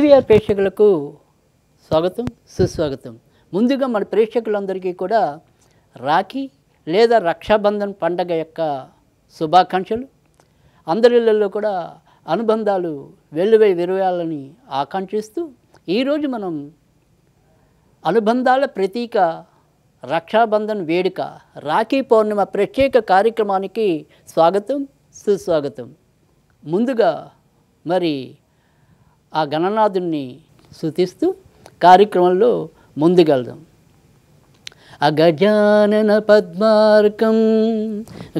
CVR ప్రేక్షకులకు స్వాగతం సుస్వాగతం ముందుగా మన ప్రేక్షకులందరికీ కూడా రాఖీ లేదా రక్షాబంధన్ పండగ యొక్క శుభాకాంక్షలు అందరిలో కూడా అనుబంధాలు వెల్లువై విరవేయాలని ఆకాంక్షిస్తూ ఈరోజు మనం అనుబంధాల ప్రతీక రక్షాబంధన్ వేడుక రాఖీ పౌర్ణిమ ప్రత్యేక కార్యక్రమానికి స్వాగతం సుస్వాగతం ముందుగా మరి ఆ గణనాథుణ్ణి శృతిస్తూ కార్యక్రమంలో ముందుకెళ్దాం అగజానన పద్మార్కం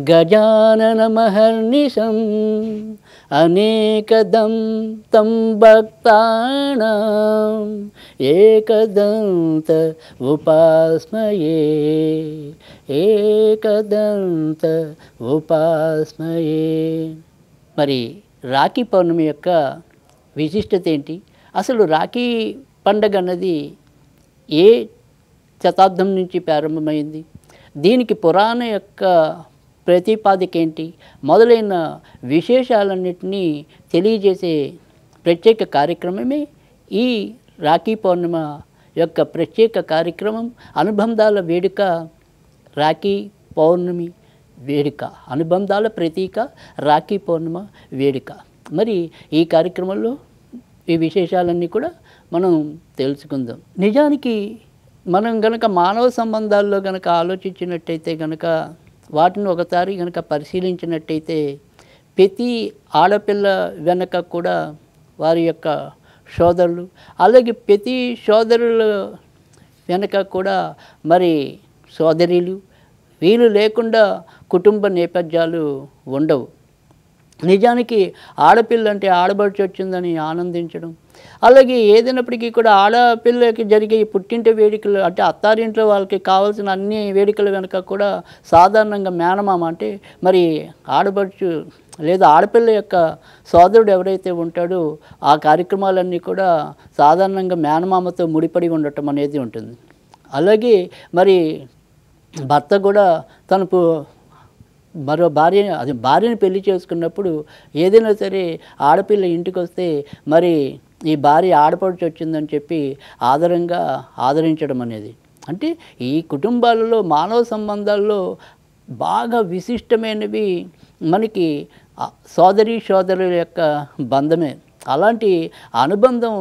గజానన మహర్నిశం అనేకదం తం భక్తానాం ఏకదంత ఉపాస్మయే ఏకదంత ఉపాస్మయే మరి రాఖీ పౌర్ణమి యొక్క విశిష్టత ఏంటి అసలు రాఖీ పండగ అన్నది ఏ శతాబ్దం నుంచి ప్రారంభమైంది దీనికి పురాణ యొక్క ప్రతిపాదిక ఏంటి మొదలైన విశేషాలన్నింటినీ తెలియజేసే ప్రత్యేక కార్యక్రమమే ఈ రాఖీ పౌర్ణిమ యొక్క ప్రత్యేక కార్యక్రమం అనుబంధాల వేడుక రాఖీ పౌర్ణమి వేడుక అనుబంధాల ప్రతీక రాఖీ పౌర్ణిమ వేడుక మరి ఈ కార్యక్రమంలో ఈ విశేషాలన్నీ కూడా మనం తెలుసుకుందాం నిజానికి మనం గనక మానవ సంబంధాల్లో గనక ఆలోచించినట్టయితే గనక వాటిని ఒకసారి గనక పరిశీలించినట్టయితే ప్రతి ఆడపిల్ల వెనక కూడా వారి యొక్క సోదరులు అలాగే ప్రతి సోదరులు వెనక కూడా మరి సోదరులు వీలు లేకుండా కుటుంబ నేపథ్యాలు ఉండవు నిజానికి ఆడపిల్ల అంటే ఆడబడిచి వచ్చిందని ఆనందించడం అలాగే ఏదైనప్పటికీ కూడా ఆడపిల్లకి జరిగే పుట్టింటి వేడుకలు అంటే అత్తారింట్లో వాళ్ళకి కావాల్సిన అన్ని వేడుకల వెనుక కూడా సాధారణంగా మేనమామ అంటే మరి ఆడబడుచు లేదా ఆడపిల్ల యొక్క సోదరుడు ఎవరైతే ఉంటాడో ఆ కార్యక్రమాలన్నీ కూడా సాధారణంగా మేనమామతో ముడిపడి ఉండటం అనేది ఉంటుంది అలాగే మరి భర్త కూడా తనకు మరో భార్యని అది భార్యని పెళ్లి చేసుకున్నప్పుడు ఏదైనా సరే ఆడపిల్ల ఇంటికి వస్తే మరి ఈ భార్య ఆడపడుచు వచ్చిందని చెప్పి ఆదరంగా ఆదరించడం అనేది అంటే ఈ కుటుంబాలలో మానవ సంబంధాల్లో బాగా విశిష్టమైనవి మనకి సోదరి సోదరుల యొక్క బంధమే అలాంటి అనుబంధం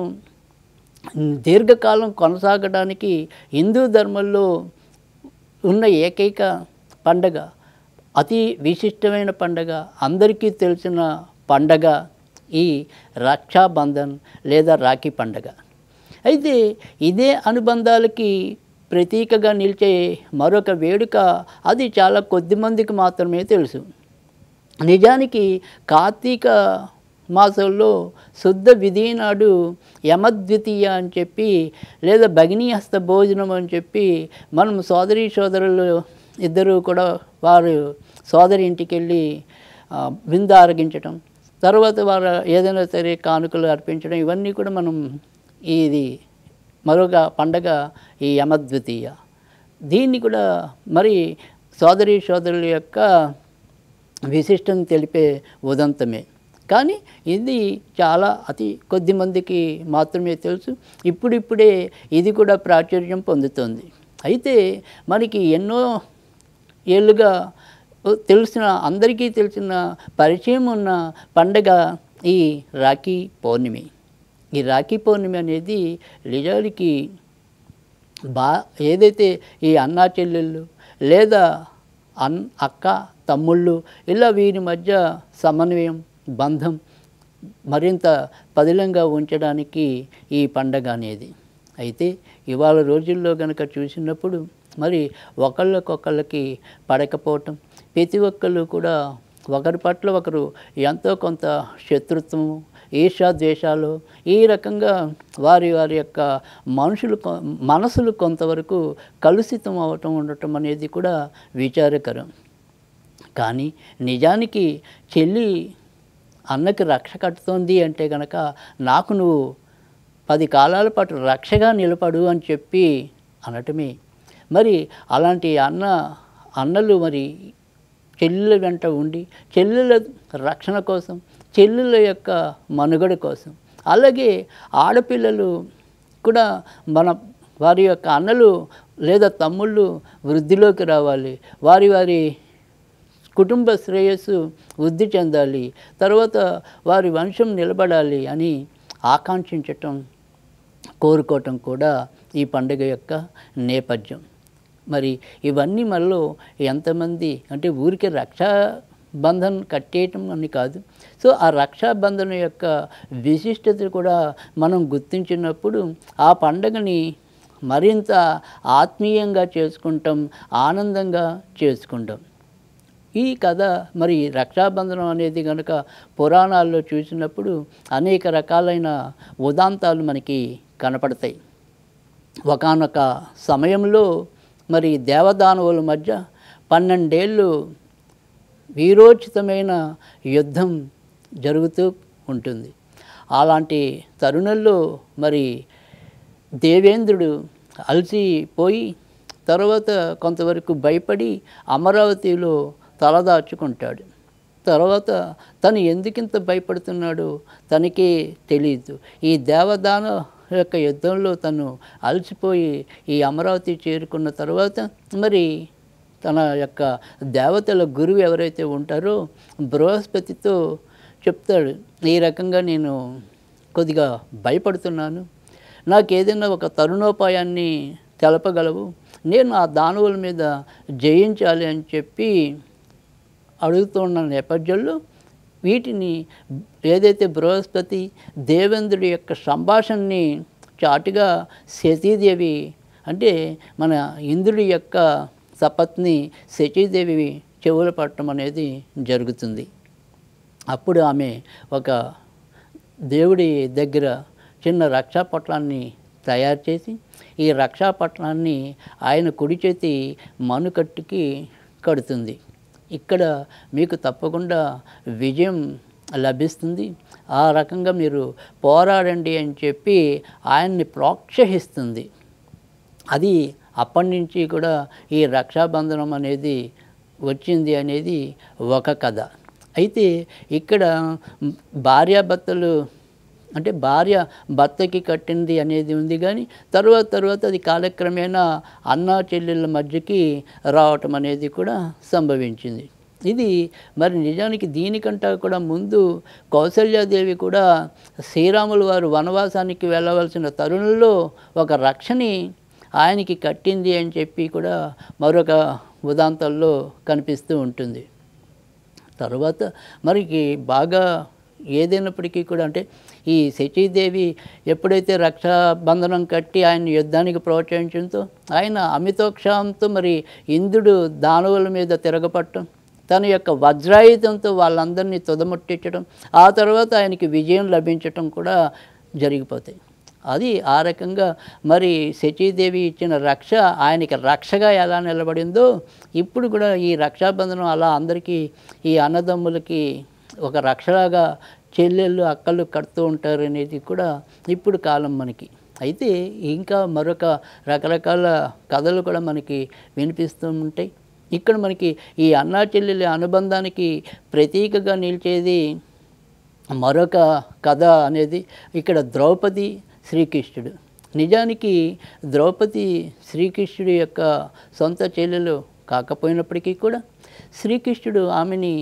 దీర్ఘకాలం కొనసాగడానికి హిందూ ధర్మంలో ఉన్న ఏకైక పండగ అతి విశిష్టమైన పండగ అందరికీ తెలిసిన పండగ ఈ రక్షాబంధన్ లేదా రాఖీ పండగ అయితే ఇదే అనుబంధాలకి ప్రతీకగా నిలిచే మరొక వేడుక అది చాలా కొద్ది మందికి మాత్రమే తెలుసు నిజానికి కార్తీక మాసంలో శుద్ధ విధి నాడు యమద్వితీయ అని చెప్పి లేదా భగినీహస్త హస్త భోజనం అని చెప్పి మనం సోదరీ సోదరులు ఇద్దరు కూడా వారు సోదరి ఇంటికి వెళ్ళి విందు ఆరగించడం తర్వాత వాళ్ళ ఏదైనా సరే కానుకలు అర్పించడం ఇవన్నీ కూడా మనం ఇది మరొక పండగ ఈ యమద్వితీయ దీన్ని కూడా మరి సోదరి సోదరుల యొక్క విశిష్టం తెలిపే ఉదంతమే కానీ ఇది చాలా అతి కొద్ది మందికి మాత్రమే తెలుసు ఇప్పుడిప్పుడే ఇది కూడా ప్రాచుర్యం పొందుతుంది అయితే మనకి ఎన్నో ఏళ్ళుగా తెలిసిన అందరికీ తెలిసిన పరిచయం ఉన్న పండగ ఈ రాఖీ పౌర్ణమి ఈ రాఖీ పౌర్ణమి అనేది నిజానికి బా ఏదైతే ఈ అన్నా చెల్లెళ్ళు లేదా అన్ అక్క తమ్ముళ్ళు ఇలా వీరి మధ్య సమన్వయం బంధం మరింత పదిలంగా ఉంచడానికి ఈ పండగ అనేది అయితే ఇవాళ రోజుల్లో కనుక చూసినప్పుడు మరి ఒకళ్ళకొకళ్ళకి పడకపోవటం ప్రతి ఒక్కళ్ళు కూడా ఒకరి పట్ల ఒకరు ఎంతో కొంత శత్రుత్వము ద్వేషాలు ఈ రకంగా వారి వారి యొక్క మనుషులు మనసులు కొంతవరకు కలుషితం అవటం ఉండటం అనేది కూడా విచారకరం కానీ నిజానికి చెల్లి అన్నకి రక్ష కట్టుతోంది అంటే గనక నాకు నువ్వు పది కాలాల పాటు రక్షగా నిలబడు అని చెప్పి అనటమే మరి అలాంటి అన్న అన్నలు మరి చెల్లెల వెంట ఉండి చెల్లెల రక్షణ కోసం చెల్లెల యొక్క మనుగడ కోసం అలాగే ఆడపిల్లలు కూడా మన వారి యొక్క అన్నలు లేదా తమ్ముళ్ళు వృద్ధిలోకి రావాలి వారి వారి కుటుంబ శ్రేయస్సు వృద్ధి చెందాలి తర్వాత వారి వంశం నిలబడాలి అని ఆకాంక్షించటం కోరుకోవటం కూడా ఈ పండుగ యొక్క నేపథ్యం మరి ఇవన్నీ మనలో ఎంతమంది అంటే ఊరికి రక్షా బంధం కట్టేయటం అని కాదు సో ఆ రక్షాబంధన యొక్క విశిష్టత కూడా మనం గుర్తించినప్పుడు ఆ పండగని మరింత ఆత్మీయంగా చేసుకుంటాం ఆనందంగా చేసుకుంటాం ఈ కథ మరి రక్షాబంధనం అనేది కనుక పురాణాల్లో చూసినప్పుడు అనేక రకాలైన ఉదాంతాలు మనకి కనపడతాయి ఒకనొక సమయంలో మరి దేవదానవుల మధ్య పన్నెండేళ్ళు వీరోచితమైన యుద్ధం జరుగుతూ ఉంటుంది అలాంటి తరుణంలో మరి దేవేంద్రుడు అలసిపోయి తర్వాత కొంతవరకు భయపడి అమరావతిలో తలదాచుకుంటాడు తర్వాత తను ఎందుకింత భయపడుతున్నాడో తనకే తెలియదు ఈ దేవదాన యొక్క యుద్ధంలో తను అలసిపోయి ఈ అమరావతి చేరుకున్న తర్వాత మరి తన యొక్క దేవతల గురువు ఎవరైతే ఉంటారో బృహస్పతితో చెప్తాడు ఈ రకంగా నేను కొద్దిగా భయపడుతున్నాను నాకు ఏదైనా ఒక తరుణోపాయాన్ని తెలపగలవు నేను ఆ దానవుల మీద జయించాలి అని చెప్పి అడుగుతున్న నేపథ్యంలో వీటిని ఏదైతే బృహస్పతి దేవేంద్రుడి యొక్క సంభాషణని చాటుగా శతీదేవి అంటే మన ఇంద్రుడి యొక్క సపత్ని శచీదేవి చెవులు పట్టడం అనేది జరుగుతుంది అప్పుడు ఆమె ఒక దేవుడి దగ్గర చిన్న రక్షాపట్లాన్ని తయారు చేసి ఈ రక్షాపట్లాన్ని ఆయన కుడి చేతి మనుకట్టుకి కడుతుంది ఇక్కడ మీకు తప్పకుండా విజయం లభిస్తుంది ఆ రకంగా మీరు పోరాడండి అని చెప్పి ఆయన్ని ప్రోత్సహిస్తుంది అది అప్పటి నుంచి కూడా ఈ రక్షాబంధనం అనేది వచ్చింది అనేది ఒక కథ అయితే ఇక్కడ భార్యాభర్తలు అంటే భార్య భర్తకి కట్టింది అనేది ఉంది కానీ తర్వాత తర్వాత అది కాలక్రమేణా అన్నా చెల్లెళ్ళ మధ్యకి రావటం అనేది కూడా సంభవించింది ఇది మరి నిజానికి దీనికంటే కూడా ముందు కౌసల్యాదేవి కూడా శ్రీరాములు వారు వనవాసానికి వెళ్ళవలసిన తరుణంలో ఒక రక్షని ఆయనకి కట్టింది అని చెప్పి కూడా మరొక ఉదాంతంలో కనిపిస్తూ ఉంటుంది తర్వాత మరికి బాగా ఏదైనప్పటికీ కూడా అంటే ఈ శచీదేవి ఎప్పుడైతే రక్షాబంధనం కట్టి ఆయన యుద్ధానికి ప్రోత్సహించడంతో ఆయన అమితోక్షాంతో మరి ఇంద్రుడు దానవుల మీద తిరగపట్టడం తన యొక్క వజ్రాయుధంతో వాళ్ళందరినీ తుదముట్టించడం ఆ తర్వాత ఆయనకి విజయం లభించటం కూడా జరిగిపోతాయి అది ఆ రకంగా మరి శచీదేవి ఇచ్చిన రక్ష ఆయనకి రక్షగా ఎలా నిలబడిందో ఇప్పుడు కూడా ఈ రక్షాబంధనం అలా అందరికీ ఈ అన్నదమ్ములకి ఒక రక్షలాగా చెల్లెళ్ళు అక్కలు కడుతూ ఉంటారు అనేది కూడా ఇప్పుడు కాలం మనకి అయితే ఇంకా మరొక రకరకాల కథలు కూడా మనకి వినిపిస్తూ ఉంటాయి ఇక్కడ మనకి ఈ అన్నా చెల్లెలి అనుబంధానికి ప్రతీకగా నిలిచేది మరొక కథ అనేది ఇక్కడ ద్రౌపది శ్రీకృష్ణుడు నిజానికి ద్రౌపది శ్రీకృష్ణుడి యొక్క సొంత చెల్లెలు కాకపోయినప్పటికీ కూడా శ్రీకృష్ణుడు ఆమెని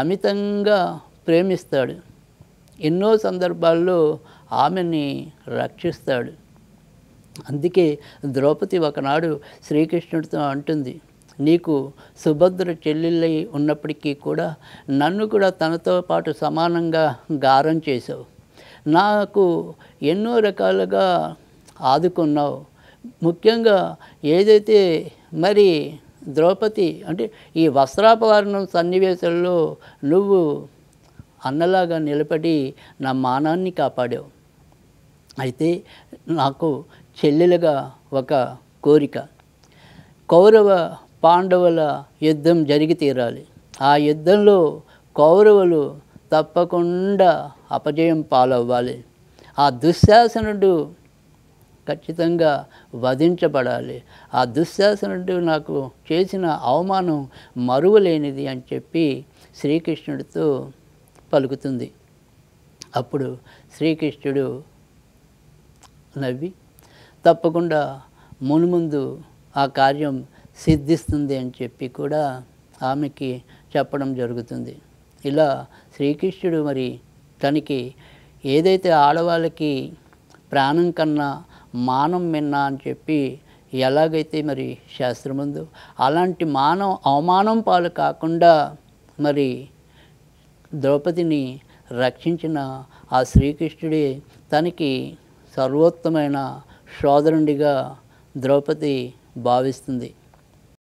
అమితంగా ప్రేమిస్తాడు ఎన్నో సందర్భాల్లో ఆమెని రక్షిస్తాడు అందుకే ద్రౌపది ఒకనాడు శ్రీకృష్ణుడితో అంటుంది నీకు సుభద్ర చెల్లెళ్ళై ఉన్నప్పటికీ కూడా నన్ను కూడా తనతో పాటు సమానంగా గారం చేసావు నాకు ఎన్నో రకాలుగా ఆదుకున్నావు ముఖ్యంగా ఏదైతే మరి ద్రౌపది అంటే ఈ వస్త్రాపహరణం సన్నివేశంలో నువ్వు అన్నలాగా నిలబడి నా మానాన్ని కాపాడావు అయితే నాకు చెల్లెలుగా ఒక కోరిక కౌరవ పాండవుల యుద్ధం జరిగి తీరాలి ఆ యుద్ధంలో కౌరవులు తప్పకుండా అపజయం పాలవ్వాలి ఆ దుశ్శాసనుడు ఖచ్చితంగా వధించబడాలి ఆ దుశ్శాసనుడు నాకు చేసిన అవమానం మరువలేనిది అని చెప్పి శ్రీకృష్ణుడితో పలుకుతుంది అప్పుడు శ్రీకృష్ణుడు నవ్వి తప్పకుండా మునుముందు ఆ కార్యం సిద్ధిస్తుంది అని చెప్పి కూడా ఆమెకి చెప్పడం జరుగుతుంది ఇలా శ్రీకృష్ణుడు మరి తనకి ఏదైతే ఆడవాళ్ళకి ప్రాణం కన్నా మానం మిన్నా అని చెప్పి ఎలాగైతే మరి శాస్త్రం అలాంటి మానం అవమానం పాలు కాకుండా మరి ద్రౌపదిని రక్షించిన ఆ శ్రీకృష్ణుడే తనకి సర్వోత్తమైన సోదరుడిగా ద్రౌపది భావిస్తుంది